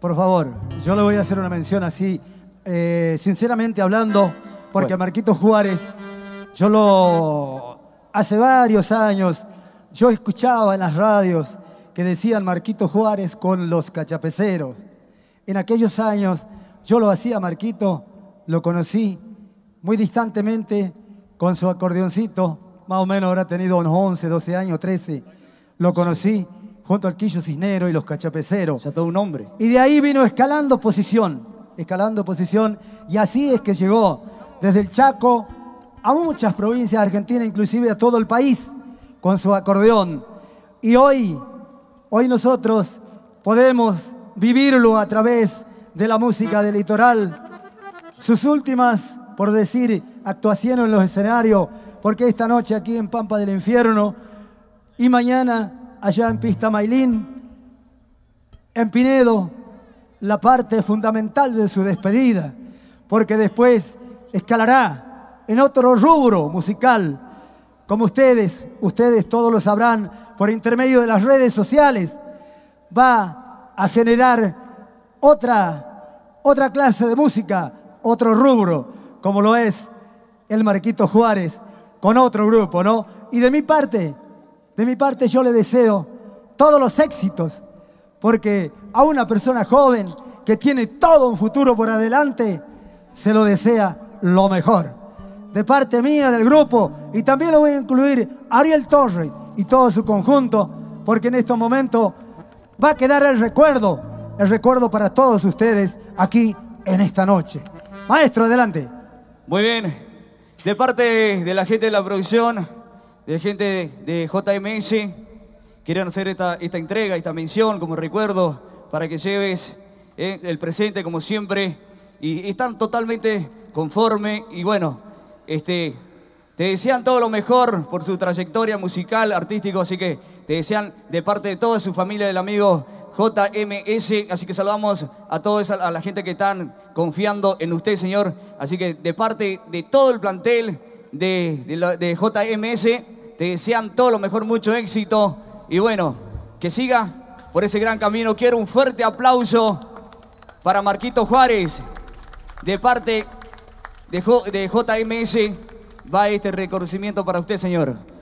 Por favor, yo le voy a hacer una mención así, eh, sinceramente hablando, porque Marquito Juárez, yo lo. Hace varios años, yo escuchaba en las radios que decían Marquito Juárez con los cachapeceros. En aquellos años, yo lo hacía Marquito, lo conocí muy distantemente con su acordeoncito, más o menos habrá tenido unos 11, 12 años, 13. Lo conocí junto al Quillo Cisnero y los Cachapeceros. O todo un hombre. Y de ahí vino escalando posición, escalando posición, y así es que llegó desde el Chaco a muchas provincias de Argentina, inclusive a todo el país, con su acordeón. Y hoy, hoy nosotros podemos vivirlo a través de la música del litoral. Sus últimas, por decir, actuaciones en los escenarios, porque esta noche aquí en Pampa del Infierno y mañana allá en Pista Mailín, en Pinedo, la parte fundamental de su despedida, porque después escalará en otro rubro musical, como ustedes, ustedes todos lo sabrán por intermedio de las redes sociales, va a generar otra, otra clase de música, otro rubro, como lo es el Marquito Juárez, con otro grupo, ¿no? Y de mi parte, de mi parte yo le deseo todos los éxitos, porque a una persona joven que tiene todo un futuro por adelante, se lo desea lo mejor. De parte mía, del grupo, y también lo voy a incluir Ariel Torres y todo su conjunto, porque en estos momentos va a quedar el recuerdo, el recuerdo para todos ustedes aquí en esta noche. Maestro, adelante. Muy bien. De parte de la gente de la producción, de gente de JMS quieran hacer esta, esta entrega, esta mención como recuerdo para que lleves eh, el presente como siempre y están totalmente conforme y bueno, este, te desean todo lo mejor por su trayectoria musical, artístico, así que te desean de parte de toda su familia del amigo JMS, así que saludamos a todos, a la gente que están confiando en usted, Señor, así que de parte de todo el plantel de, de JMS, te desean todo lo mejor, mucho éxito. Y bueno, que siga por ese gran camino. Quiero un fuerte aplauso para Marquito Juárez de parte de, JMS. Va este reconocimiento para usted, señor.